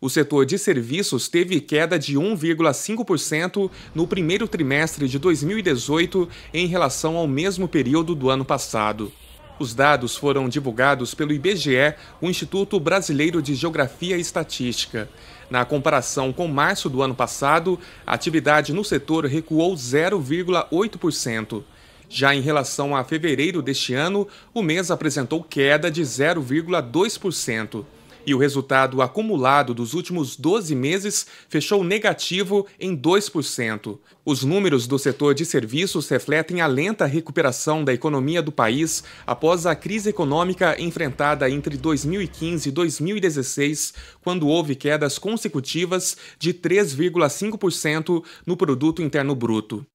O setor de serviços teve queda de 1,5% no primeiro trimestre de 2018 em relação ao mesmo período do ano passado. Os dados foram divulgados pelo IBGE, o Instituto Brasileiro de Geografia e Estatística. Na comparação com março do ano passado, a atividade no setor recuou 0,8%. Já em relação a fevereiro deste ano, o mês apresentou queda de 0,2% e o resultado acumulado dos últimos 12 meses fechou negativo em 2%. Os números do setor de serviços refletem a lenta recuperação da economia do país após a crise econômica enfrentada entre 2015 e 2016, quando houve quedas consecutivas de 3,5% no produto interno bruto.